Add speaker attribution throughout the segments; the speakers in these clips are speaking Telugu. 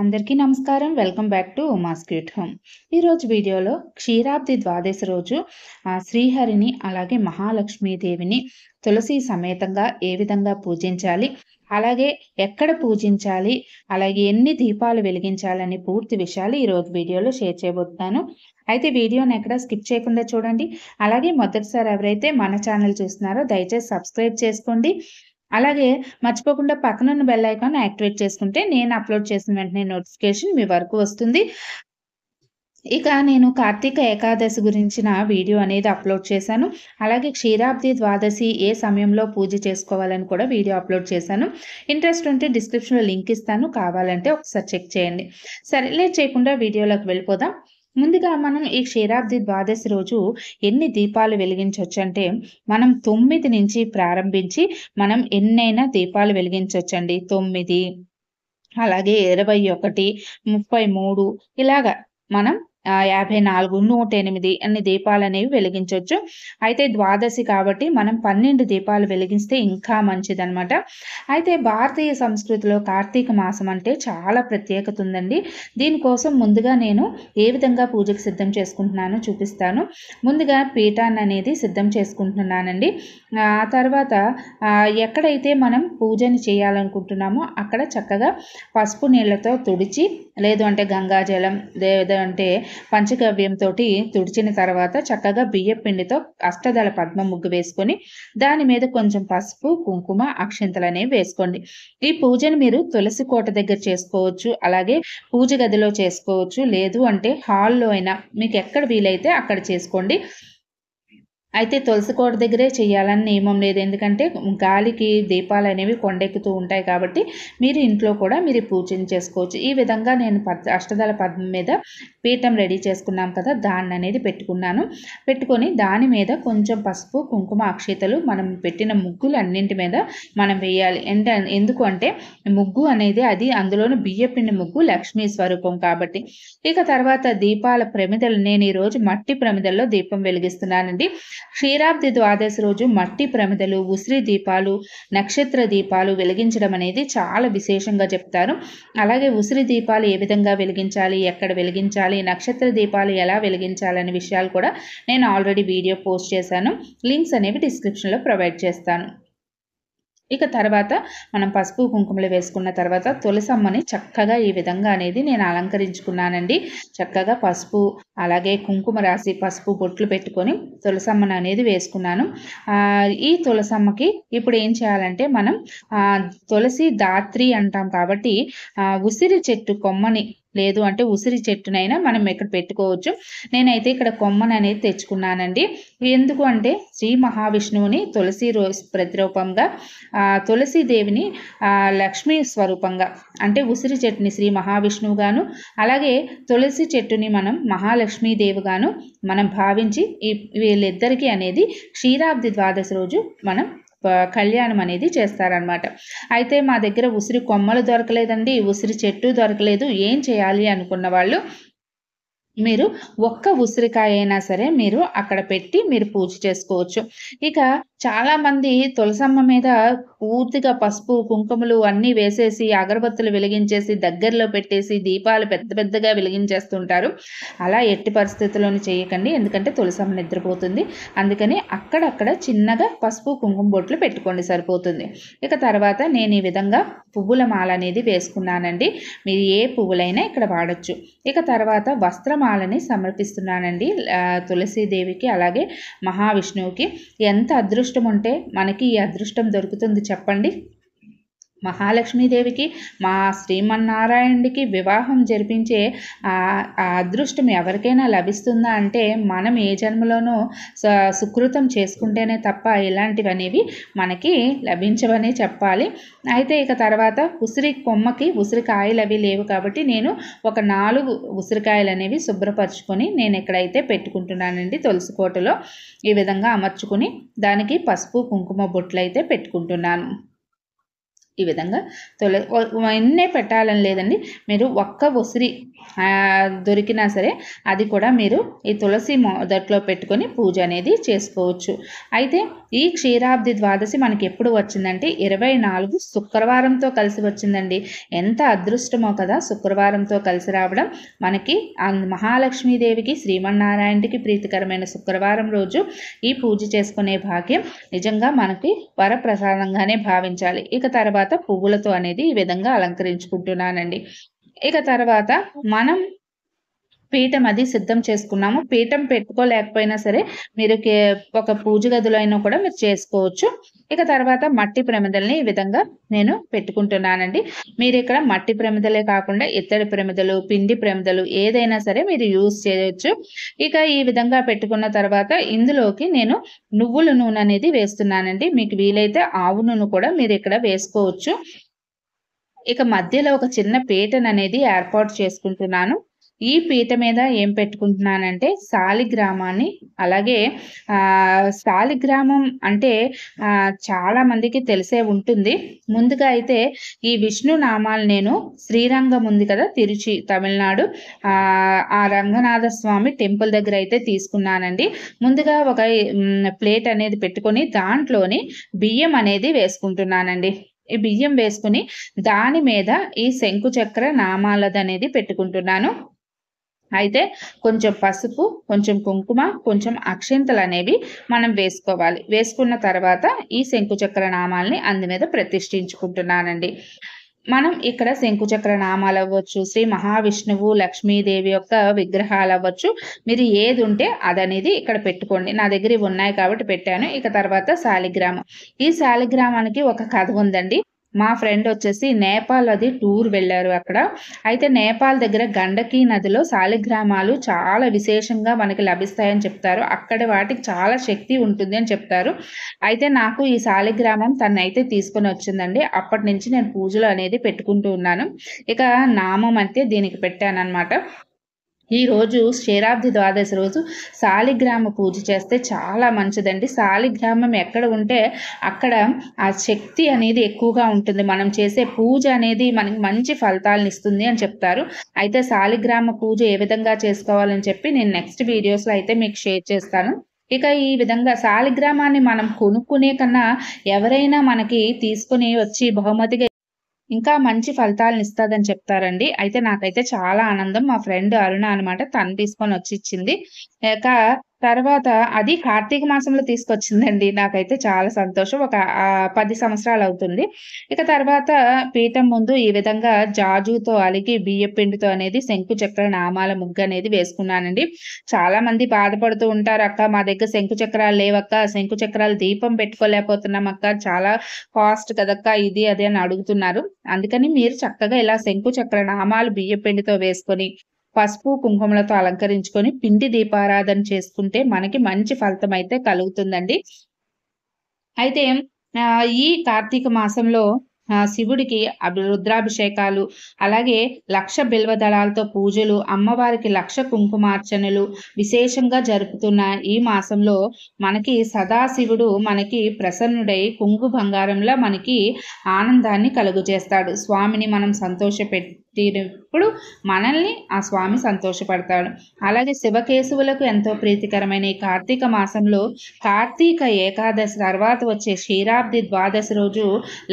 Speaker 1: అందరికీ నమస్కారం welcome back to Uma sweet home ఈరోజు వీడియోలో క్షీరాబ్ది ద్వాదశి రోజు శ్రీహరిని అలాగే మహాలక్ష్మీదేవిని తులసి సమేతంగా ఏ విధంగా పూజించాలి అలాగే ఎక్కడ పూజించాలి అలాగే ఎన్ని దీపాలు వెలిగించాలని పూర్తి విషయాలు ఈరోజు వీడియోలో షేర్ చేయబోతున్నాను అయితే వీడియోని ఎక్కడ స్కిప్ చేయకుండా చూడండి అలాగే మొదటిసారి ఎవరైతే మన ఛానల్ చూస్తున్నారో దయచేసి సబ్స్క్రైబ్ చేసుకోండి అలాగే మర్చిపోకుండా ఉన్న బెల్ ఐకాన్ యాక్టివేట్ చేసుకుంటే నేను అప్లోడ్ చేసిన వెంటనే నోటిఫికేషన్ మీ వరకు వస్తుంది ఇక నేను కార్తీక ఏకాదశి గురించిన వీడియో అనేది అప్లోడ్ చేశాను అలాగే క్షీరాబ్ది ద్వాదశి ఏ సమయంలో పూజ చేసుకోవాలని కూడా వీడియో అప్లోడ్ చేశాను ఇంట్రెస్ట్ ఉంటే డిస్క్రిప్షన్లో లింక్ ఇస్తాను కావాలంటే ఒకసారి చెక్ చేయండి సరే లేట్ చేయకుండా వీడియోలోకి వెళ్ళిపోదాం ముందుగా మనం ఈ క్షీరాబ్ది ద్వాదశి రోజు ఎన్ని దీపాలు వెలిగించవచ్చు అంటే మనం తొమ్మిది నుంచి ప్రారంభించి మనం ఎన్నైనా దీపాలు వెలిగించవచ్చండి తొమ్మిది అలాగే ఇరవై ఒకటి ముప్పై మూడు ఇలాగా మనం యాభై నాలుగు నూట ఎనిమిది అన్ని దీపాలు అనేవి వెలిగించవచ్చు అయితే ద్వాదశి కాబట్టి మనం పన్నెండు దీపాలు వెలిగిస్తే ఇంకా మంచిదనమాట అయితే భారతీయ సంస్కృతిలో కార్తీక మాసం అంటే చాలా ప్రత్యేకత ఉందండి దీనికోసం ముందుగా నేను ఏ విధంగా పూజకు సిద్ధం చేసుకుంటున్నానో చూపిస్తాను ముందుగా పీఠాన్ని అనేది సిద్ధం చేసుకుంటున్నానండి ఆ తర్వాత ఎక్కడైతే మనం పూజని చేయాలనుకుంటున్నామో అక్కడ చక్కగా పసుపు నీళ్ళతో తుడిచి లేదు అంటే గంగాజలం లేదంటే పంచగవ్యంతో తుడిచిన తర్వాత చక్కగా బియ్యం పిండితో అష్టదళ పద్మ ముగ్గు వేసుకొని దాని మీద కొంచెం పసుపు కుంకుమ అక్షింతలనే వేసుకోండి ఈ పూజను మీరు తులసి కోట దగ్గర చేసుకోవచ్చు అలాగే పూజ గదిలో చేసుకోవచ్చు లేదు అంటే హాల్లో అయినా మీకు ఎక్కడ వీలైతే అక్కడ చేసుకోండి అయితే తులసి కోట దగ్గరే చేయాలని నియమం లేదు ఎందుకంటే గాలికి దీపాలు అనేవి కొండెక్కుతూ ఉంటాయి కాబట్టి మీరు ఇంట్లో కూడా మీరు పూజలు చేసుకోవచ్చు ఈ విధంగా నేను అష్టదళ పద్మం మీద పీఠం రెడీ చేసుకున్నాం కదా దాన్ని అనేది పెట్టుకున్నాను పెట్టుకొని దాని మీద కొంచెం పసుపు కుంకుమ అక్షితలు మనం పెట్టిన ముగ్గులు అన్నింటి మీద మనం వేయాలి అంటే ఎందుకు అంటే ముగ్గు అనేది అది అందులోని బియ్యపిండి ముగ్గు లక్ష్మీ స్వరూపం కాబట్టి ఇక తర్వాత దీపాల ప్రమిదలు నేను ఈరోజు మట్టి ప్రమిదల్లో దీపం వెలిగిస్తున్నానండి క్షీరాబ్ది ద్వాదశి రోజు మట్టి ప్రమిదలు ఉసిరి దీపాలు నక్షత్ర దీపాలు వెలిగించడం అనేది చాలా విశేషంగా చెప్తారు అలాగే ఉసిరి దీపాలు ఏ విధంగా వెలిగించాలి ఎక్కడ వెలిగించాలి నక్షత్ర దీపాలు ఎలా వెలిగించాలనే విషయాలు కూడా నేను ఆల్రెడీ వీడియో పోస్ట్ చేశాను లింక్స్ అనేవి డిస్క్రిప్షన్లో ప్రొవైడ్ చేస్తాను ఇక తర్వాత మనం పసుపు కుంకుమలు వేసుకున్న తర్వాత తులసమ్మని చక్కగా ఈ విధంగా అనేది నేను అలంకరించుకున్నానండి చక్కగా పసుపు అలాగే కుంకుమ రాసి పసుపు బొట్లు పెట్టుకొని తులసమ్మను అనేది వేసుకున్నాను ఈ తులసమ్మకి ఇప్పుడు ఏం చేయాలంటే మనం తులసి దాత్రి అంటాం కాబట్టి ఉసిరి చెట్టు కొమ్మని లేదు అంటే ఉసిరి చెట్టునైనా మనం ఇక్కడ పెట్టుకోవచ్చు నేనైతే ఇక్కడ కొమ్మను అనేది తెచ్చుకున్నానండి ఎందుకు అంటే శ్రీ మహావిష్ణువుని తులసి ప్రతిరూపంగా తులసీదేవిని లక్ష్మీ స్వరూపంగా అంటే ఉసిరి చెట్టుని శ్రీ మహావిష్ణువుగాను అలాగే తులసి చెట్టుని మనం మహాలక్ష్మీదేవిగాను మనం భావించి ఈ వీళ్ళిద్దరికీ అనేది క్షీరాబ్ది ద్వాదశి రోజు మనం కళ్యాణం అనేది చేస్తారనమాట అయితే మా దగ్గర ఉసిరి కొమ్మలు దొరకలేదండి ఉసిరి చెట్టు దొరకలేదు ఏం చేయాలి అనుకున్న వాళ్ళు మీరు ఒక్క ఉసిరికాయ అయినా సరే మీరు అక్కడ పెట్టి మీరు పూజ చేసుకోవచ్చు ఇక చాలామంది తులసమ్మ మీద పూర్తిగా పసుపు కుంకుమలు అన్నీ వేసేసి అగరబత్తులు వెలిగించేసి దగ్గరలో పెట్టేసి దీపాలు పెద్ద పెద్దగా వెలిగించేస్తుంటారు అలా ఎట్టి పరిస్థితుల్లోనూ చేయకండి ఎందుకంటే తులసమ్మ నిద్రపోతుంది అందుకని అక్కడక్కడ చిన్నగా పసుపు కుంకుమ బొట్లు పెట్టుకోండి సరిపోతుంది ఇక తర్వాత నేను ఈ విధంగా పువ్వుల మాల అనేది వేసుకున్నానండి మీరు ఏ పువ్వులైనా ఇక్కడ వాడచ్చు ఇక తర్వాత వస్త్రమాలని సమర్పిస్తున్నానండి తులసీదేవికి అలాగే మహావిష్ణువుకి ఎంత అదృష్టం ఉంటే మనకి ఈ అదృష్టం దొరుకుతుంది చెప్పండి మహాలక్ష్మీదేవికి మా శ్రీమన్నారాయణుడికి వివాహం జరిపించే అదృష్టం ఎవరికైనా లభిస్తుందా అంటే మనం ఏ జన్మలోనూ సుకృతం చేసుకుంటేనే తప్ప ఇలాంటివి అనేవి మనకి లభించవనే చెప్పాలి అయితే ఇక తర్వాత ఉసిరి కొమ్మకి ఉసిరికాయలు అవి లేవు కాబట్టి నేను ఒక నాలుగు ఉసిరికాయలు అనేవి శుభ్రపరచుకొని నేను ఎక్కడైతే పెట్టుకుంటున్నానండి తులసి కోటలో ఈ విధంగా అమర్చుకుని దానికి పసుపు కుంకుమ బొట్లు అయితే పెట్టుకుంటున్నాను ఈ విధంగా తొలి ఎన్నే పెట్టాలని లేదండి మీరు ఒక్క ఉసిరి దొరికినా సరే అది కూడా మీరు ఈ తులసి మొదట్లో పెట్టుకొని పూజ అనేది చేసుకోవచ్చు అయితే ఈ క్షీరాబ్ది ద్వాదశి మనకి ఎప్పుడు వచ్చిందంటే ఇరవై నాలుగు శుక్రవారంతో కలిసి వచ్చిందండి ఎంత అదృష్టమో కదా శుక్రవారంతో కలిసి రావడం మనకి మహాలక్ష్మీదేవికి శ్రీమన్నారాయణకి ప్రీతికరమైన శుక్రవారం రోజు ఈ పూజ చేసుకునే భాగ్యం నిజంగా మనకి వరప్రసాదంగానే భావించాలి ఇక తర్వాత తర్వాత పువ్వులతో అనేది ఈ విధంగా అలంకరించుకుంటున్నానండి ఇక తర్వాత మనం పీఠం అది సిద్ధం చేసుకున్నాము పీఠం పెట్టుకోలేకపోయినా సరే మీరు ఒక పూజ గదిలో అయినా కూడా మీరు చేసుకోవచ్చు ఇక తర్వాత మట్టి ప్రమిదల్ని ఈ విధంగా నేను పెట్టుకుంటున్నానండి మీరు ఇక్కడ మట్టి ప్రమిదలే కాకుండా ఇత్తడి ప్రమిదలు పిండి ప్రమిదలు ఏదైనా సరే మీరు యూజ్ చేయవచ్చు ఇక ఈ విధంగా పెట్టుకున్న తర్వాత ఇందులోకి నేను నువ్వుల నూనె అనేది వేస్తున్నానండి మీకు వీలైతే ఆవు నూనె కూడా మీరు ఇక్కడ వేసుకోవచ్చు ఇక మధ్యలో ఒక చిన్న పీటను అనేది ఏర్పాటు చేసుకుంటున్నాను ఈ పీట మీద ఏం పెట్టుకుంటున్నానంటే సాలిగ్రామాన్ని అలాగే సాలిగ్రామం అంటే చాలా మందికి తెలిసే ఉంటుంది ముందుగా అయితే ఈ విష్ణు నామాలు నేను శ్రీరంగం ఉంది కదా తిరుచి తమిళనాడు ఆ రంగనాథ స్వామి టెంపుల్ దగ్గర అయితే తీసుకున్నానండి ముందుగా ఒక ప్లేట్ అనేది పెట్టుకొని దాంట్లోని బియ్యం అనేది వేసుకుంటున్నానండి ఈ బియ్యం వేసుకుని దాని మీద ఈ శంకుచక్ర నామాలది అనేది పెట్టుకుంటున్నాను అయితే కొంచెం పసుపు కొంచెం కుంకుమ కొంచెం అక్షింతలు అనేవి మనం వేసుకోవాలి వేసుకున్న తర్వాత ఈ శంకుచక్ర నామాల్ని అందు మీద ప్రతిష్ఠించుకుంటున్నానండి మనం ఇక్కడ శంకుచక్ర నామాలు అవ్వచ్చు శ్రీ మహావిష్ణువు లక్ష్మీదేవి యొక్క విగ్రహాలు అవ్వచ్చు మీరు ఏది ఉంటే అదనేది ఇక్కడ పెట్టుకోండి నా దగ్గర ఉన్నాయి కాబట్టి పెట్టాను ఇక తర్వాత శాలిగ్రామం ఈ శాలిగ్రామానికి ఒక కథ ఉందండి మా ఫ్రెండ్ వచ్చేసి నేపాల్ అది టూర్ వెళ్ళారు అక్కడ అయితే నేపాల్ దగ్గర గండకీ నదిలో శాలిగ్రామాలు చాలా విశేషంగా మనకి లభిస్తాయని చెప్తారు అక్కడ వాటికి చాలా శక్తి ఉంటుంది అని చెప్తారు అయితే నాకు ఈ శాలిగ్రామం అయితే తీసుకొని వచ్చిందండి అప్పటి నుంచి నేను పూజలు అనేది పెట్టుకుంటూ ఉన్నాను ఇక నామం అయితే దీనికి పెట్టాను అనమాట ఈరోజు క్షీరాబ్ది ద్వాదశి రోజు శాలిగ్రామ పూజ చేస్తే చాలా మంచిదండి శాలిగ్రామం ఎక్కడ ఉంటే అక్కడ ఆ శక్తి అనేది ఎక్కువగా ఉంటుంది మనం చేసే పూజ అనేది మనకి మంచి ఫలితాలను ఇస్తుంది అని చెప్తారు అయితే శాలిగ్రామ పూజ ఏ విధంగా చేసుకోవాలని చెప్పి నేను నెక్స్ట్ వీడియోస్లో అయితే మీకు షేర్ చేస్తాను ఇక ఈ విధంగా శాలిగ్రామాన్ని మనం కొనుక్కునే కన్నా ఎవరైనా మనకి తీసుకుని వచ్చి బహుమతిగా ఇంకా మంచి ఫలితాలను ఇస్తాదని చెప్తారండి అయితే నాకైతే చాలా ఆనందం మా ఫ్రెండ్ అరుణ అనమాట తను తీసుకొని వచ్చి ఇచ్చింది లేక తర్వాత అది కార్తీక మాసంలో తీసుకొచ్చిందండి నాకైతే చాలా సంతోషం ఒక పది సంవత్సరాలు అవుతుంది ఇక తర్వాత పీఠం ముందు ఈ విధంగా జాజుతో అలిగి బియ్య పిండితో అనేది శంకు చక్ర నామాల ముగ్గు అనేది వేసుకున్నానండి చాలా మంది బాధపడుతూ ఉంటారు అక్క మా దగ్గర శంకు చక్రాలు లేవక్క శంకు చక్రాలు దీపం పెట్టుకోలేకపోతున్నాం అక్క చాలా కాస్ట్ కదక్క ఇది అది అని అడుగుతున్నారు అందుకని మీరు చక్కగా ఇలా శంకు చక్ర నామాలు బియ్య పిండితో వేసుకొని పసుపు కుంకుమలతో అలంకరించుకొని పిండి దీపారాధన చేసుకుంటే మనకి మంచి ఫలితం అయితే కలుగుతుందండి అయితే ఈ కార్తీక మాసంలో శివుడికి రుద్రాభిషేకాలు అలాగే లక్ష బిల్వదళాలతో పూజలు అమ్మవారికి లక్ష కుంకుమార్చనలు విశేషంగా జరుపుతున్న ఈ మాసంలో మనకి సదాశివుడు మనకి ప్రసన్నుడై కుంగు బంగారంలో మనకి ఆనందాన్ని కలుగజేస్తాడు స్వామిని మనం సంతోషపెట్ తీరినప్పుడు మనల్ని ఆ స్వామి సంతోషపడతాడు అలాగే శివకేశవులకు ఎంతో ప్రీతికరమైన ఈ కార్తీక మాసంలో కార్తీక ఏకాదశి తర్వాత వచ్చే క్షీరాబ్ది ద్వాదశి రోజు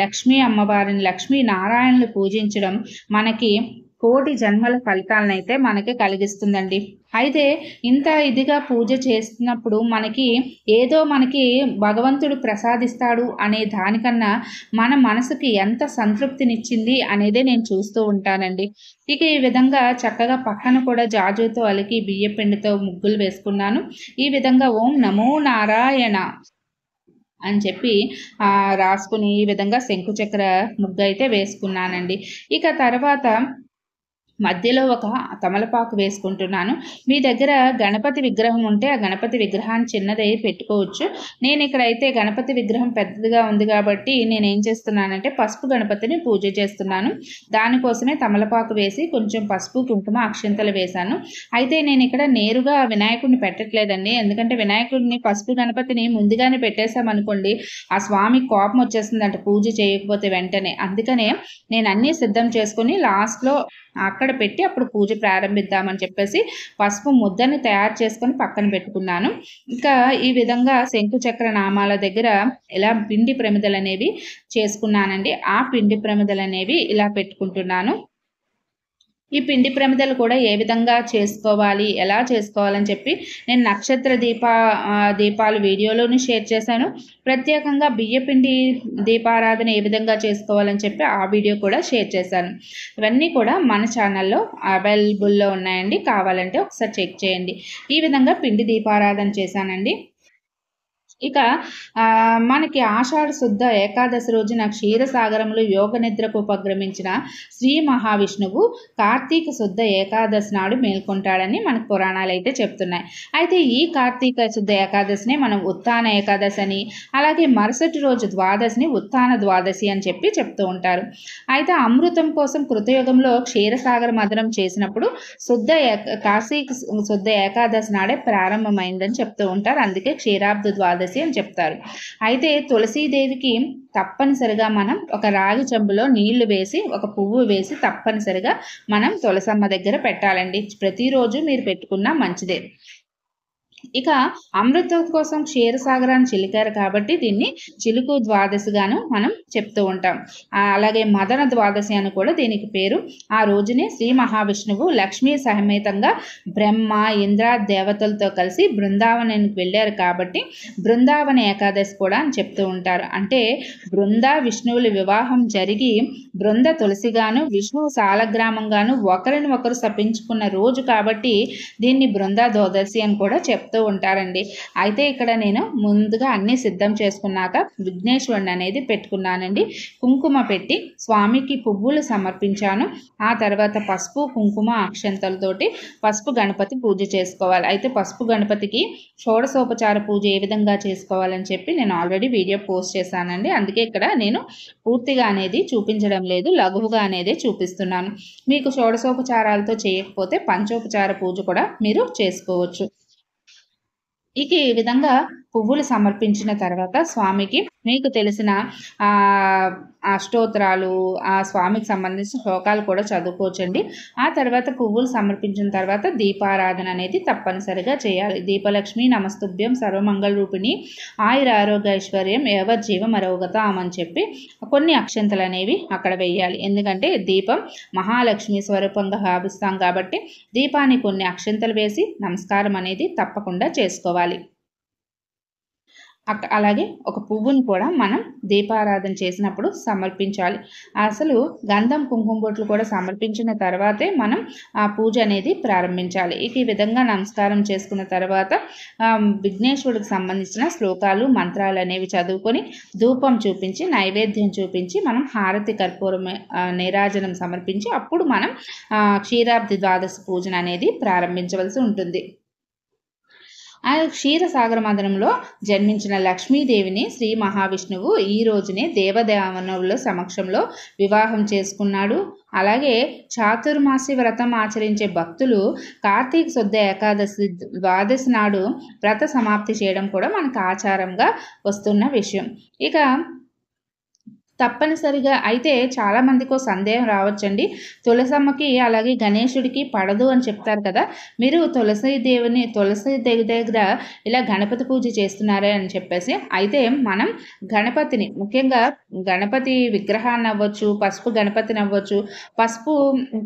Speaker 1: లక్ష్మీ అమ్మవారిని లక్ష్మీ నారాయణులు పూజించడం మనకి కోటి జన్మల ఫలితాలనైతే మనకి కలిగిస్తుందండి అయితే ఇంత ఇదిగా పూజ చేస్తున్నప్పుడు మనకి ఏదో మనకి భగవంతుడు ప్రసాదిస్తాడు అనే దానికన్నా మన మనసుకి ఎంత సంతృప్తినిచ్చింది అనేదే నేను చూస్తూ ఉంటానండి ఇక ఈ విధంగా చక్కగా పక్కన కూడా జాజుతో అలికి బియ్య పిండితో ముగ్గులు వేసుకున్నాను ఈ విధంగా ఓం నమో నారాయణ అని చెప్పి రాసుకుని ఈ విధంగా శంకుచక్ర ముగ్గు అయితే వేసుకున్నానండి ఇక తర్వాత మధ్యలో ఒక తమలపాకు వేసుకుంటున్నాను మీ దగ్గర గణపతి విగ్రహం ఉంటే ఆ గణపతి విగ్రహాన్ని చిన్నదై పెట్టుకోవచ్చు నేను ఇక్కడైతే గణపతి విగ్రహం పెద్దదిగా ఉంది కాబట్టి నేను ఏం చేస్తున్నానంటే పసుపు గణపతిని పూజ చేస్తున్నాను దానికోసమే తమలపాకు వేసి కొంచెం పసుపు కుంకుమ అక్షింతలు వేశాను అయితే నేను ఇక్కడ నేరుగా వినాయకుడిని పెట్టట్లేదండి ఎందుకంటే వినాయకుడిని పసుపు గణపతిని ముందుగానే పెట్టేశామనుకోండి ఆ స్వామి కోపం వచ్చేస్తుందంట పూజ చేయకపోతే వెంటనే అందుకనే నేను అన్నీ సిద్ధం చేసుకొని లాస్ట్లో అక్కడ పెట్టి అప్పుడు పూజ ప్రారంభిద్దామని చెప్పేసి పసుపు ముద్దని తయారు చేసుకొని పక్కన పెట్టుకున్నాను ఇంకా ఈ విధంగా శంకుచక్ర నామాల దగ్గర ఇలా పిండి ప్రమిదలు అనేవి చేసుకున్నానండి ఆ పిండి ప్రమిదలు అనేవి ఇలా పెట్టుకుంటున్నాను ఈ పిండి ప్రమిదలు కూడా ఏ విధంగా చేసుకోవాలి ఎలా చేసుకోవాలని చెప్పి నేను నక్షత్ర దీప దీపాలు వీడియోలోని షేర్ చేశాను ప్రత్యేకంగా బియ్యపిండి దీపారాధన ఏ విధంగా చేసుకోవాలని చెప్పి ఆ వీడియో కూడా షేర్ చేశాను ఇవన్నీ కూడా మన ఛానల్లో అవైలబుల్లో ఉన్నాయండి కావాలంటే ఒకసారి చెక్ చేయండి ఈ విధంగా పిండి దీపారాధన చేశానండి ఇక మనకి ఆషాఢ శుద్ధ ఏకాదశి రోజున క్షీరసాగరంలో యోగ నిద్రకు ఉపగ్రమించిన శ్రీ మహావిష్ణువు కార్తీక శుద్ధ ఏకాదశి నాడు మేల్కొంటాడని మనకు పురాణాలు అయితే చెప్తున్నాయి అయితే ఈ కార్తీక శుద్ధ ఏకాదశిని మనం ఉత్తాన ఏకాదశి అని అలాగే మరుసటి రోజు ద్వాదశిని ఉత్తాన ద్వాదశి అని చెప్పి చెప్తూ ఉంటారు అయితే అమృతం కోసం కృతయుగంలో క్షీరసాగర మధురం చేసినప్పుడు శుద్ధ ఏక కార్తీక శుద్ధ ఏకాదశి నాడే ప్రారంభమైందని చెప్తూ ఉంటారు అందుకే క్షీరాబ్ద ద్వాదశి ఏకాదశి అని చెప్తారు అయితే తులసీదేవికి తప్పనిసరిగా మనం ఒక రాగి చెంబులో నీళ్లు వేసి ఒక పువ్వు వేసి తప్పనిసరిగా మనం తులసమ్మ దగ్గర పెట్టాలండి ప్రతిరోజు మీరు పెట్టుకున్నా మంచిదే ఇక అమృతం కోసం క్షీరసాగరాన్ని చిలికారు కాబట్టి దీన్ని చిలుకు ద్వాదశిగాను మనం చెప్తూ ఉంటాం అలాగే మదన ద్వాదశి అని కూడా దీనికి పేరు ఆ రోజునే శ్రీ మహావిష్ణువు లక్ష్మీ సహమేతంగా బ్రహ్మ ఇంద్ర దేవతలతో కలిసి బృందావనానికి వెళ్ళారు కాబట్టి బృందావన ఏకాదశి కూడా అని చెప్తూ ఉంటారు అంటే బృంద విష్ణువుల వివాహం జరిగి బృంద తులసిగాను విష్ణువు సాలగ్రామంగాను ఒకరిని ఒకరు సపించుకున్న రోజు కాబట్టి దీన్ని బృందా ద్వాదశి అని కూడా చెప్తారు చెప్తూ ఉంటారండి అయితే ఇక్కడ నేను ముందుగా అన్నీ సిద్ధం చేసుకున్నాక విఘ్నేశ్వరుని అనేది పెట్టుకున్నానండి కుంకుమ పెట్టి స్వామికి పువ్వులు సమర్పించాను ఆ తర్వాత పసుపు కుంకుమ అక్షంతలతోటి పసుపు గణపతి పూజ చేసుకోవాలి అయితే పసుపు గణపతికి షోడశోపచార పూజ ఏ విధంగా చేసుకోవాలని చెప్పి నేను ఆల్రెడీ వీడియో పోస్ట్ చేశానండి అందుకే ఇక్కడ నేను పూర్తిగా అనేది చూపించడం లేదు లఘువుగా అనేది చూపిస్తున్నాను మీకు షోడశోపచారాలతో చేయకపోతే పంచోపచార పూజ కూడా మీరు చేసుకోవచ్చు ఇక ఈ విధంగా పువ్వులు సమర్పించిన తర్వాత స్వామికి మీకు తెలిసిన అష్టోత్తరాలు ఆ స్వామికి సంబంధించిన శ్లోకాలు కూడా చదువుకోవచ్చండి ఆ తర్వాత పువ్వులు సమర్పించిన తర్వాత దీపారాధన అనేది తప్పనిసరిగా చేయాలి దీపలక్ష్మి నమస్తుభ్యం సర్వమంగళ రూపిణి ఆయుర ఆరోగ్య ఐశ్వర్యం ఎవరి జీవం అరవగతాం అని చెప్పి కొన్ని అక్షంతలు అనేవి అక్కడ వేయాలి ఎందుకంటే దీపం మహాలక్ష్మి స్వరూపంగా భావిస్తాం కాబట్టి దీపాన్ని కొన్ని అక్షంతలు వేసి నమస్కారం అనేది తప్పకుండా చేసుకోవాలి అలాగే ఒక పువ్వును కూడా మనం దీపారాధన చేసినప్పుడు సమర్పించాలి అసలు గంధం కుంకుమ బొట్లు కూడా సమర్పించిన తర్వాతే మనం ఆ పూజ అనేది ప్రారంభించాలి ఈ విధంగా నమస్కారం చేసుకున్న తర్వాత విఘ్నేశ్వరుడికి సంబంధించిన శ్లోకాలు మంత్రాలు అనేవి చదువుకొని ధూపం చూపించి నైవేద్యం చూపించి మనం హారతి కర్పూరం నీరాజనం సమర్పించి అప్పుడు మనం క్షీరాబ్ది ద్వాదశ పూజన అనేది ప్రారంభించవలసి ఉంటుంది ఆ క్షీరసాగరమదనంలో జన్మించిన లక్ష్మీదేవిని శ్రీ మహావిష్ణువు ఈ రోజునే దేవదేవనవుల సమక్షంలో వివాహం చేసుకున్నాడు అలాగే చాతుర్మాసి వ్రతం ఆచరించే భక్తులు కార్తీక శుద్ధ ఏకాదశి ద్వాదశి నాడు వ్రత సమాప్తి చేయడం కూడా మనకు ఆచారంగా వస్తున్న విషయం ఇక తప్పనిసరిగా అయితే చాలామందికి సందేహం రావచ్చండి తులసమ్మకి అలాగే గణేశుడికి పడదు అని చెప్తారు కదా మీరు తులసి దేవుని తులసి దేవి దగ్గర ఇలా గణపతి పూజ చేస్తున్నారే అని చెప్పేసి అయితే మనం గణపతిని ముఖ్యంగా గణపతి విగ్రహాన్ని అవ్వచ్చు పసుపు గణపతిని అవ్వచ్చు పసుపు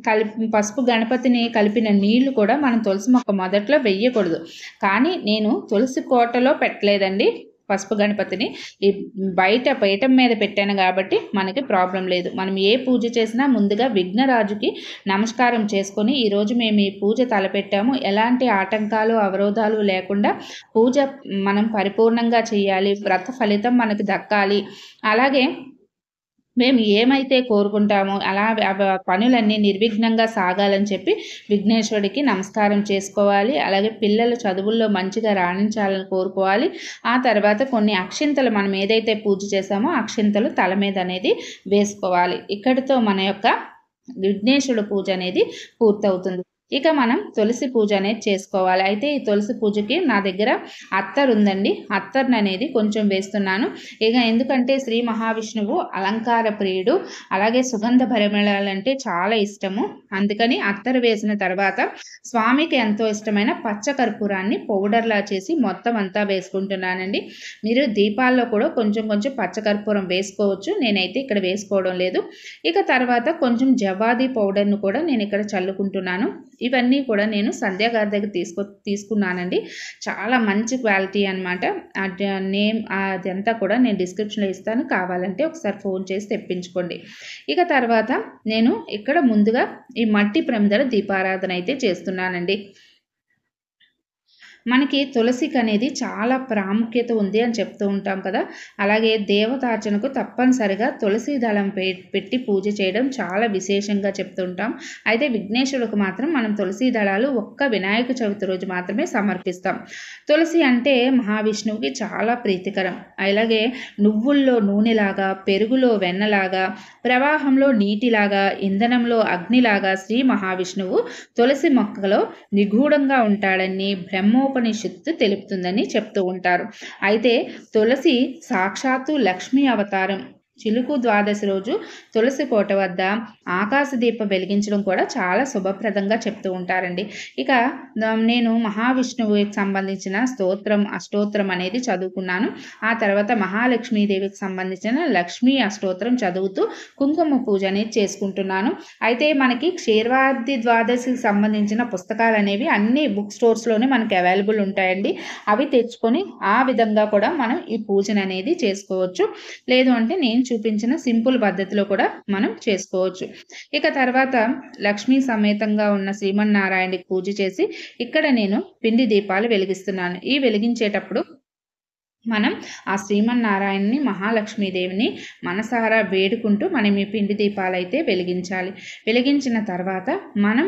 Speaker 1: కలిపి పసుపు గణపతిని కలిపిన నీళ్లు కూడా మనం తులసి మొక్క మొదట్లో వెయ్యకూడదు కానీ నేను తులసి కోటలో పెట్టలేదండి పసుపు గణపతిని ఈ బయట పీఠం మీద పెట్టాను కాబట్టి మనకి ప్రాబ్లం లేదు మనం ఏ పూజ చేసినా ముందుగా విఘ్నరాజుకి నమస్కారం చేసుకొని ఈరోజు మేము ఈ పూజ తలపెట్టాము ఎలాంటి ఆటంకాలు అవరోధాలు లేకుండా పూజ మనం పరిపూర్ణంగా చేయాలి వ్రత ఫలితం మనకు దక్కాలి అలాగే మేము ఏమైతే కోరుకుంటామో అలా పనులన్నీ నిర్విఘ్నంగా సాగాలని చెప్పి విఘ్నేశ్వరుడికి నమస్కారం చేసుకోవాలి అలాగే పిల్లలు చదువుల్లో మంచిగా రాణించాలని కోరుకోవాలి ఆ తర్వాత కొన్ని అక్షింతలు మనం ఏదైతే పూజ చేసామో అక్షింతలు తల మీద అనేది వేసుకోవాలి ఇక్కడితో మన యొక్క విఘ్నేశ్వరుడు పూజ అనేది పూర్తవుతుంది ఇక మనం తులసి పూజ అనేది చేసుకోవాలి అయితే ఈ తులసి పూజకి నా దగ్గర అత్తరు ఉందండి అత్తర్ని అనేది కొంచెం వేస్తున్నాను ఇక ఎందుకంటే శ్రీ మహావిష్ణువు అలంకార ప్రియుడు అలాగే సుగంధ పరిమళాలంటే చాలా ఇష్టము అందుకని అత్తరు వేసిన తర్వాత స్వామికి ఎంతో ఇష్టమైన పచ్చ కర్పూరాన్ని పౌడర్లా చేసి మొత్తం అంతా వేసుకుంటున్నానండి మీరు దీపాల్లో కూడా కొంచెం కొంచెం పచ్చ కర్పూరం వేసుకోవచ్చు నేనైతే ఇక్కడ వేసుకోవడం లేదు ఇక తర్వాత కొంచెం జవాది పౌడర్ను కూడా నేను ఇక్కడ చల్లుకుంటున్నాను ఇవన్నీ కూడా నేను సంధ్యా గారి దగ్గర తీసుకో తీసుకున్నానండి చాలా మంచి క్వాలిటీ అనమాట నేమ్ అదంతా కూడా నేను డిస్క్రిప్షన్లో ఇస్తాను కావాలంటే ఒకసారి ఫోన్ చేసి తెప్పించుకోండి ఇక తర్వాత నేను ఇక్కడ ముందుగా ఈ మట్టి ప్రమిదల దీపారాధన అయితే చేస్తున్నానండి మనకి తులసికి అనేది చాలా ప్రాముఖ్యత ఉంది అని చెప్తూ ఉంటాం కదా అలాగే దేవతార్చనకు తప్పనిసరిగా తులసి దళం పెట్టి పూజ చేయడం చాలా విశేషంగా చెప్తుంటాం అయితే విఘ్నేశ్వరుడికి మాత్రం మనం తులసి దళాలు ఒక్క వినాయక చవితి రోజు మాత్రమే సమర్పిస్తాం తులసి అంటే మహావిష్ణువుకి చాలా ప్రీతికరం అలాగే నువ్వుల్లో నూనెలాగా పెరుగులో వెన్నలాగా ప్రవాహంలో నీటిలాగా ఇంధనంలో అగ్నిలాగా శ్రీ మహావిష్ణువు తులసి మొక్కలో నిగూఢంగా ఉంటాడని బ్రహ్మో ఉపనిషత్తు తెలుపుతుందని చెప్తూ ఉంటారు అయితే తులసి సాక్షాత్తు లక్ష్మీ అవతారం చిలుకు ద్వాదశి రోజు తులసి కోట వద్ద ఆకాశ దీప వెలిగించడం కూడా చాలా శుభప్రదంగా చెప్తూ ఉంటారండి ఇక నేను మహావిష్ణువుకి సంబంధించిన స్తోత్రం అష్టోత్రం అనేది చదువుకున్నాను ఆ తర్వాత మహాలక్ష్మీదేవికి సంబంధించిన లక్ష్మీ అష్టోత్రం చదువుతూ కుంకుమ పూజ అనేది చేసుకుంటున్నాను అయితే మనకి క్షీర్వాది ద్వాదశికి సంబంధించిన పుస్తకాలు అనేవి అన్ని బుక్ స్టోర్స్లోనే మనకి అవైలబుల్ ఉంటాయండి అవి తెచ్చుకొని ఆ విధంగా కూడా మనం ఈ పూజను అనేది చేసుకోవచ్చు లేదు అంటే నేను చూపించిన సింపుల్ పద్ధతిలో కూడా మనం చేసుకోవచ్చు ఇక తర్వాత లక్ష్మీ సమేతంగా ఉన్న శ్రీమన్నారాయణకి పూజ చేసి ఇక్కడ నేను పిండి దీపాలు వెలిగిస్తున్నాను ఈ వెలిగించేటప్పుడు మనం ఆ శ్రీమన్నారాయణని మహాలక్ష్మీదేవిని మనసారా వేడుకుంటూ మనం ఈ పిండి దీపాలైతే వెలిగించాలి వెలిగించిన తర్వాత మనం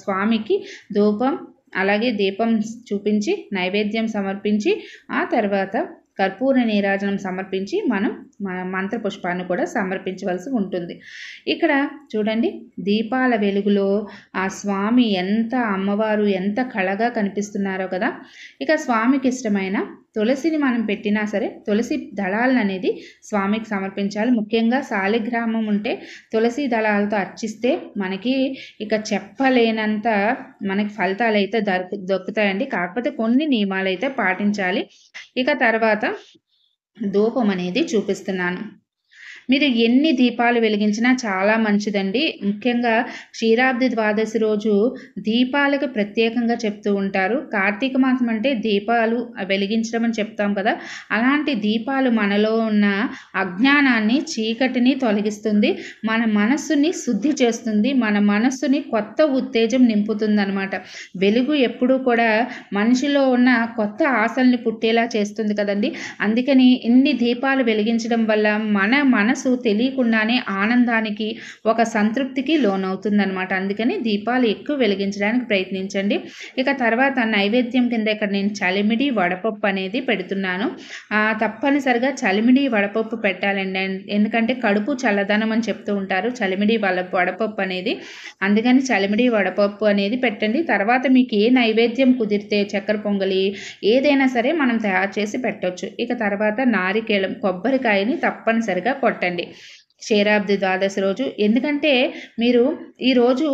Speaker 1: స్వామికి ధూపం అలాగే దీపం చూపించి నైవేద్యం సమర్పించి ఆ తర్వాత కర్పూర నీరాజనం సమర్పించి మనం మంత్ర పుష్పాన్ని కూడా సమర్పించవలసి ఉంటుంది ఇక్కడ చూడండి దీపాల వెలుగులో ఆ స్వామి ఎంత అమ్మవారు ఎంత కళగా కనిపిస్తున్నారో కదా ఇక స్వామికి ఇష్టమైన తులసిని మనం పెట్టినా సరే తులసి దళాలను అనేది స్వామికి సమర్పించాలి ముఖ్యంగా శాలిగ్రామం ఉంటే తులసి దళాలతో అర్చిస్తే మనకి ఇక చెప్పలేనంత మనకి ఫలితాలు అయితే దొరుకు దొక్కుతాయండి కాకపోతే కొన్ని నియమాలు అయితే పాటించాలి ఇక తర్వాత ధూపం అనేది చూపిస్తున్నాను మీరు ఎన్ని దీపాలు వెలిగించినా చాలా మంచిదండి ముఖ్యంగా క్షీరాబ్ది ద్వాదశి రోజు దీపాలకు ప్రత్యేకంగా చెప్తూ ఉంటారు కార్తీక మాసం అంటే దీపాలు వెలిగించడం అని చెప్తాం కదా అలాంటి దీపాలు మనలో ఉన్న అజ్ఞానాన్ని చీకటిని తొలగిస్తుంది మన మనస్సుని శుద్ధి చేస్తుంది మన మనస్సుని కొత్త ఉత్తేజం నింపుతుందనమాట వెలుగు ఎప్పుడూ కూడా మనిషిలో ఉన్న కొత్త ఆశల్ని పుట్టేలా చేస్తుంది కదండి అందుకని ఇన్ని దీపాలు వెలిగించడం వల్ల మన మన మనసు తెలియకుండానే ఆనందానికి ఒక సంతృప్తికి లోనవుతుందనమాట అందుకని దీపాలు ఎక్కువ వెలిగించడానికి ప్రయత్నించండి ఇక తర్వాత నైవేద్యం కింద ఇక్కడ నేను చలిమిడి వడపప్పు అనేది పెడుతున్నాను తప్పనిసరిగా చలిమిడి వడపప్పు పెట్టాలండి ఎందుకంటే కడుపు చల్లదనం అని చెప్తూ ఉంటారు చలిమిడి వల వడపప్పు అనేది అందుకని చలిమిడి వడపప్పు అనేది పెట్టండి తర్వాత మీకు ఏ నైవేద్యం కుదిరితే చక్కెర పొంగలి ఏదైనా సరే మనం తయారు చేసి పెట్టవచ్చు ఇక తర్వాత నారికేళం కొబ్బరికాయని తప్పనిసరిగా కొట్టాలి పట్టండి క్షీరాబ్ది ద్వాదశి రోజు ఎందుకంటే మీరు ఈరోజు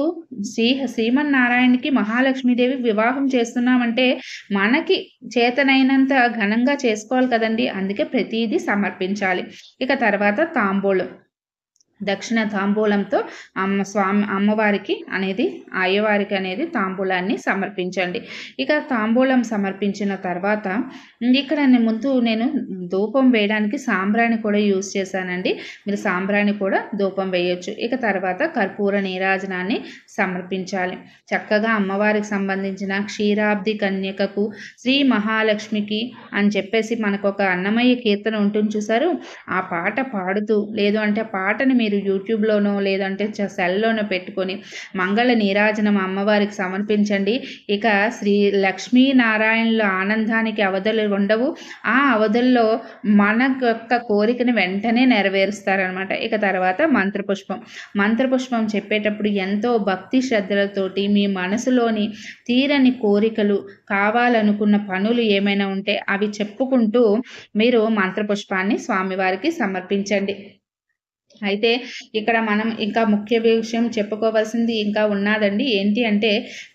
Speaker 1: శ్రీ శ్రీమన్నారాయణకి మహాలక్ష్మీదేవి వివాహం చేస్తున్నామంటే మనకి చేతనైనంత ఘనంగా చేసుకోవాలి కదండి అందుకే ప్రతిదీ సమర్పించాలి ఇక తర్వాత తాంబూలం దక్షిణ తాంబూలంతో అమ్మ స్వామి అమ్మవారికి అనేది అయ్యవారికి అనేది తాంబూలాన్ని సమర్పించండి ఇక తాంబూలం సమర్పించిన తర్వాత ఇక్కడ ముందు నేను ధూపం వేయడానికి సాంబ్రాణి కూడా యూజ్ చేశానండి మీరు సాంబ్రాణి కూడా ధూపం వేయొచ్చు ఇక తర్వాత కర్పూర నీరాజనాన్ని సమర్పించాలి చక్కగా అమ్మవారికి సంబంధించిన క్షీరాబ్ది కన్యకకు శ్రీ మహాలక్ష్మికి అని చెప్పేసి మనకు ఒక అన్నమయ్య కీర్తన ఉంటుంది చూసారు ఆ పాట పాడుతూ లేదు అంటే పాటని మీరు మీరు యూట్యూబ్లోనో లేదంటే సెల్లోనో పెట్టుకొని మంగళ నీరాజనం అమ్మవారికి సమర్పించండి ఇక శ్రీ లక్ష్మీనారాయణుల ఆనందానికి అవధులు ఉండవు ఆ అవధుల్లో మన యొక్క కోరికను వెంటనే నెరవేరుస్తారనమాట ఇక తర్వాత మంత్రపుష్పం మంత్రపుష్పం చెప్పేటప్పుడు ఎంతో భక్తి శ్రద్ధలతోటి మీ మనసులోని తీరని కోరికలు కావాలనుకున్న పనులు ఏమైనా ఉంటే అవి చెప్పుకుంటూ మీరు మంత్రపుష్పాన్ని స్వామివారికి సమర్పించండి అయితే ఇక్కడ మనం ఇంకా ముఖ్య విషయం చెప్పుకోవాల్సింది ఇంకా ఉన్నాదండి ఏంటి అంటే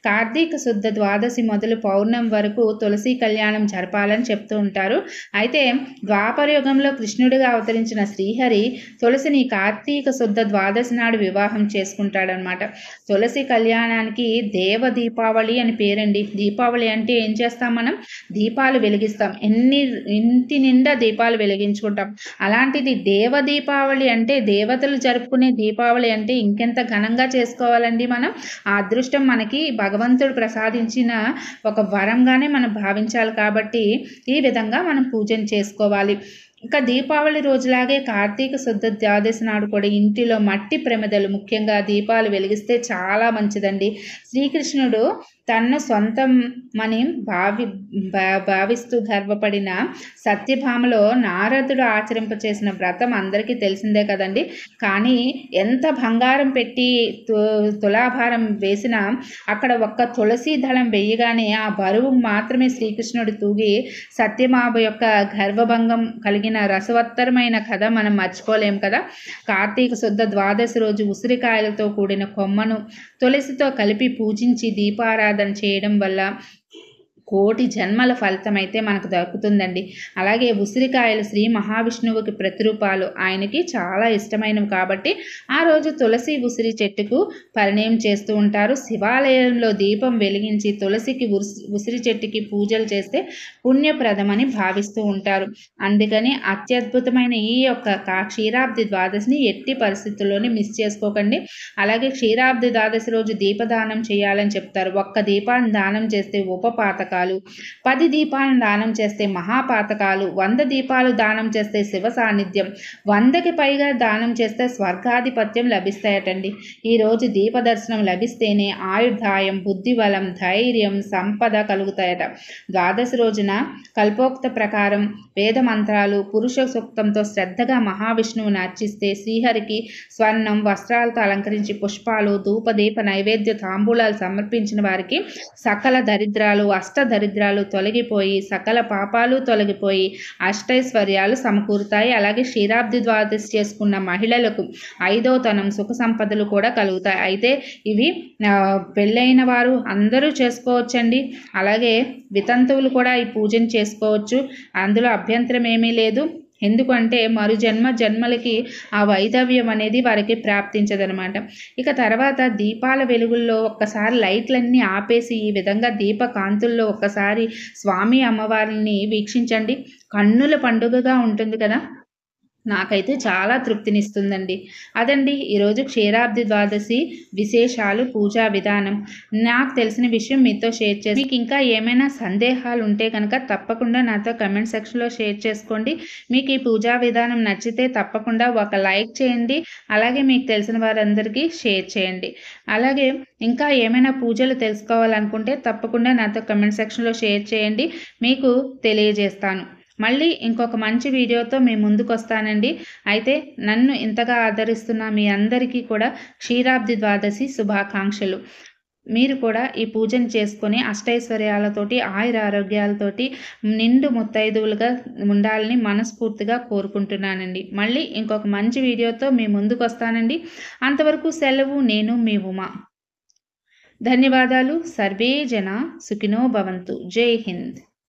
Speaker 1: కార్తీక శుద్ధ ద్వాదశి మొదలు పౌర్ణం వరకు తులసి కళ్యాణం జరపాలని చెప్తూ ఉంటారు అయితే ద్వాపర యుగంలో కృష్ణుడిగా అవతరించిన శ్రీహరి తులసిని కార్తీక శుద్ధ ద్వాదశి నాడు వివాహం చేసుకుంటాడనమాట తులసి కళ్యాణానికి దేవ దీపావళి అని పేరండి దీపావళి అంటే ఏం చేస్తాం మనం దీపాలు వెలిగిస్తాం ఎన్ని ఇంటి నిండా దీపాలు వెలిగించుకుంటాం అలాంటిది దేవ దీపావళి అంటే దేవతలు జరుపుకునే దీపావళి అంటే ఇంకెంత ఘనంగా చేసుకోవాలండి మనం ఆ అదృష్టం మనకి భగవంతుడు ప్రసాదించిన ఒక వరంగానే మనం భావించాలి కాబట్టి ఈ విధంగా మనం పూజను చేసుకోవాలి ఇంకా దీపావళి రోజులాగే కార్తీక శుద్ధ ద్వాదశి నాడు కూడా ఇంటిలో మట్టి ప్రమిదలు ముఖ్యంగా దీపాలు వెలిగిస్తే చాలా మంచిదండి శ్రీకృష్ణుడు తన్ను సొంతమని భావి భావిస్తూ గర్వపడిన సత్యభామలో నారదుడు ఆచరింపచేసిన వ్రతం అందరికీ తెలిసిందే కదండి కానీ ఎంత బంగారం పెట్టి తులాభారం వేసినా అక్కడ ఒక్క తులసి దళం వేయగానే ఆ బరువు మాత్రమే శ్రీకృష్ణుడు తూగి సత్యమాబ యొక్క గర్వభంగం కలిగిన రసవత్తరమైన కథ మనం మర్చిపోలేం కదా కార్తీక శుద్ధ ద్వాదశి రోజు ఉసిరికాయలతో కూడిన కొమ్మను తులసితో కలిపి పూజించి దీపారా దీపారాధన చేయడం వల్ల కోటి జన్మల ఫలితమైతే మనకు దొరుకుతుందండి అలాగే ఉసిరికాయలు శ్రీ మహావిష్ణువుకి ప్రతిరూపాలు ఆయనకి చాలా ఇష్టమైనవి కాబట్టి ఆ రోజు తులసి ఉసిరి చెట్టుకు పరిణయం చేస్తూ ఉంటారు శివాలయంలో దీపం వెలిగించి తులసికి ఉసిరి చెట్టుకి పూజలు చేస్తే పుణ్యప్రదమని భావిస్తూ ఉంటారు అందుకని అత్యద్భుతమైన ఈ యొక్క క్షీరాబ్ది ద్వాదశిని ఎట్టి పరిస్థితుల్లోనే మిస్ చేసుకోకండి అలాగే క్షీరాబ్ది ద్వాదశి రోజు దీపదానం చేయాలని చెప్తారు ఒక్క దీపాన్ని దానం చేస్తే ఉపపాతక పాతకాలు పది దీపాలను దానం చేస్తే మహాపాతకాలు వంద దీపాలు దానం చేస్తే శివ సాన్నిధ్యం వందకి పైగా దానం చేస్తే స్వర్గాధిపత్యం లభిస్తాయటండి ఈరోజు దీపదర్శనం లభిస్తేనే ఆయుర్దాయం బుద్ధిబలం ధైర్యం సంపద కలుగుతాయట ద్వాదశి రోజున కల్పోక్త ప్రకారం వేద మంత్రాలు పురుష సూక్తంతో శ్రద్ధగా మహావిష్ణువుని అర్చిస్తే శ్రీహరికి స్వర్ణం వస్త్రాలతో అలంకరించి పుష్పాలు ధూపదీప నైవేద్య తాంబూలాలు సమర్పించిన వారికి సకల దరిద్రాలు అష్ట దరిద్రాలు తొలగిపోయి సకల పాపాలు తొలగిపోయి అష్టైశ్వర్యాలు సమకూరుతాయి అలాగే క్షీరాబ్ది ద్వాదశి చేసుకున్న మహిళలకు ఐదో తనం సుఖ సంపదలు కూడా కలుగుతాయి అయితే ఇవి పెళ్ళైన వారు అందరూ చేసుకోవచ్చండి అలాగే వితంతువులు కూడా ఈ పూజను చేసుకోవచ్చు అందులో అభ్యంతరం ఏమీ లేదు ఎందుకంటే మరు జన్మ జన్మలకి ఆ వైధవ్యం అనేది వారికి ప్రాప్తించదనమాట ఇక తర్వాత దీపాల వెలుగుల్లో ఒక్కసారి లైట్లన్నీ ఆపేసి ఈ విధంగా దీప కాంతుల్లో ఒక్కసారి స్వామి అమ్మవారిని వీక్షించండి కన్నుల పండుగగా ఉంటుంది కదా నాకైతే చాలా తృప్తినిస్తుందండి అదండి ఈరోజు క్షీరాబ్ది ద్వాదశి విశేషాలు పూజా విధానం నాకు తెలిసిన విషయం మీతో షేర్ చేసి మీకు ఇంకా ఏమైనా సందేహాలు ఉంటే కనుక తప్పకుండా నాతో కమెంట్ సెక్షన్లో షేర్ చేసుకోండి మీకు ఈ పూజా విధానం నచ్చితే తప్పకుండా ఒక లైక్ చేయండి అలాగే మీకు తెలిసిన వారందరికీ షేర్ చేయండి అలాగే ఇంకా ఏమైనా పూజలు తెలుసుకోవాలనుకుంటే తప్పకుండా నాతో కమెంట్ సెక్షన్లో షేర్ చేయండి మీకు తెలియజేస్తాను మళ్ళీ ఇంకొక మంచి వీడియోతో మీ ముందుకు వస్తానండి అయితే నన్ను ఇంతగా ఆదరిస్తున్న మీ అందరికీ కూడా క్షీరాబ్ది ద్వాదశి శుభాకాంక్షలు మీరు కూడా ఈ పూజను చేసుకొని అష్టైశ్వర్యాలతోటి ఆయుర ఆరోగ్యాలతోటి నిండు ముత్తైదువులుగా ఉండాలని మనస్ఫూర్తిగా కోరుకుంటున్నానండి మళ్ళీ ఇంకొక మంచి వీడియోతో మీ ముందుకు వస్తానండి అంతవరకు సెలవు నేను మీ ఉమా ధన్యవాదాలు సర్వే జన సుఖినో భవంతు జై హింద్